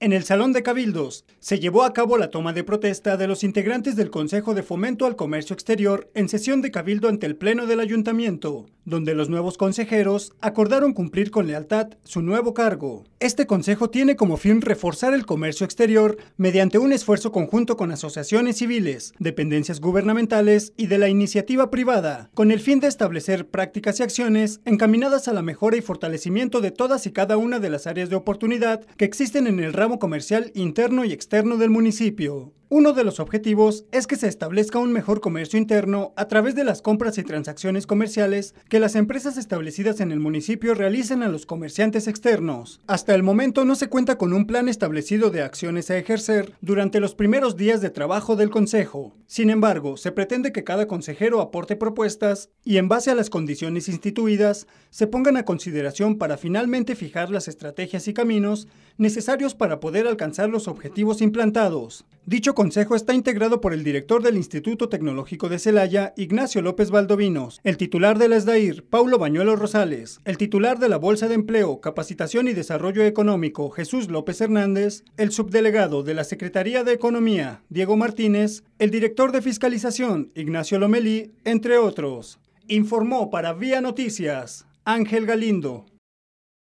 En el Salón de Cabildos se llevó a cabo la toma de protesta de los integrantes del Consejo de Fomento al Comercio Exterior en sesión de cabildo ante el Pleno del Ayuntamiento, donde los nuevos consejeros acordaron cumplir con lealtad su nuevo cargo. Este consejo tiene como fin reforzar el comercio exterior mediante un esfuerzo conjunto con asociaciones civiles, dependencias gubernamentales y de la iniciativa privada, con el fin de establecer prácticas y acciones encaminadas a la mejora y fortalecimiento de todas y cada una de las áreas de oportunidad que existen en el ramo comercial interno y externo del municipio. Uno de los objetivos es que se establezca un mejor comercio interno a través de las compras y transacciones comerciales que las empresas establecidas en el municipio realicen a los comerciantes externos. Hasta el momento no se cuenta con un plan establecido de acciones a ejercer durante los primeros días de trabajo del Consejo. Sin embargo, se pretende que cada consejero aporte propuestas y en base a las condiciones instituidas se pongan a consideración para finalmente fijar las estrategias y caminos necesarios para poder alcanzar los objetivos implantados. Dicho consejo está integrado por el director del Instituto Tecnológico de Celaya, Ignacio López Valdovinos, el titular de la SDAIR, Paulo Bañuelos Rosales, el titular de la Bolsa de Empleo, Capacitación y Desarrollo Económico, Jesús López Hernández, el subdelegado de la Secretaría de Economía, Diego Martínez, el director de Fiscalización, Ignacio Lomelí, entre otros. Informó para Vía Noticias, Ángel Galindo.